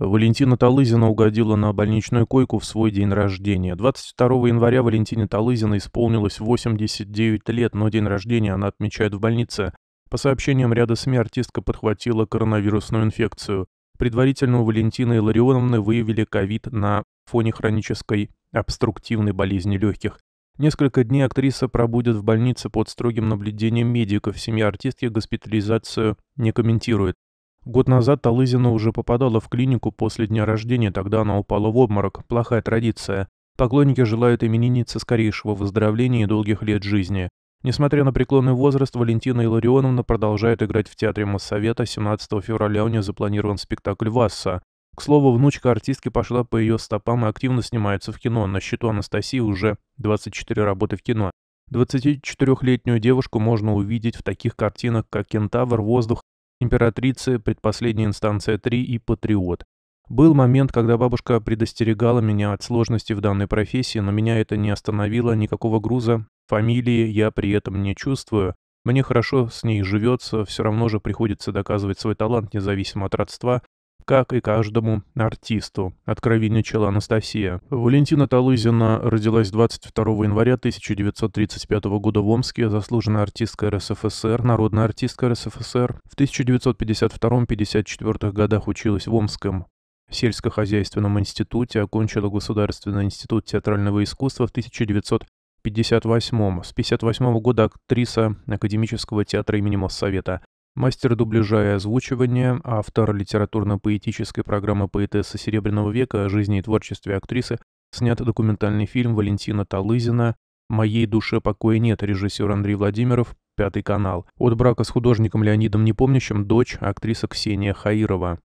Валентина Талызина угодила на больничную койку в свой день рождения. 22 января Валентине Талызина исполнилось 89 лет, но день рождения она отмечает в больнице. По сообщениям ряда СМИ, артистка подхватила коронавирусную инфекцию. Предварительно у Валентины Илларионовны выявили ковид на фоне хронической обструктивной болезни легких. Несколько дней актриса пробудет в больнице под строгим наблюдением медиков. Семья артистки госпитализацию не комментирует. Год назад Талызина уже попадала в клинику после дня рождения, тогда она упала в обморок. Плохая традиция. Поклонники желают имениннице скорейшего выздоровления и долгих лет жизни. Несмотря на преклонный возраст, Валентина Илларионовна продолжает играть в Театре Моссовета. 17 февраля у нее запланирован спектакль «Васса». К слову, внучка артистки пошла по ее стопам и активно снимается в кино. На счету Анастасии уже 24 работы в кино. 24-летнюю девушку можно увидеть в таких картинах, как «Кентавр», «Воздух» императрицы, предпоследняя инстанция 3 и патриот. Был момент, когда бабушка предостерегала меня от сложности в данной профессии, но меня это не остановило, никакого груза, фамилии я при этом не чувствую. Мне хорошо с ней живется, все равно же приходится доказывать свой талант независимо от родства, как и каждому артисту», — откровенничала Анастасия. Валентина Талызина родилась 22 января 1935 года в Омске, заслуженная артистка РСФСР, народная артистка РСФСР. В 1952-54 годах училась в Омском сельскохозяйственном институте, окончила Государственный институт театрального искусства в 1958. С 1958 года актриса Академического театра имени Моссовета. Мастер дубляжа и озвучивания, автор литературно-поэтической программы поэтесса Серебряного века о жизни и творчестве актрисы, снят документальный фильм Валентина Талызина «Моей душе покоя нет» режиссер Андрей Владимиров, Пятый канал. От брака с художником Леонидом Непомнящим дочь, актриса Ксения Хаирова.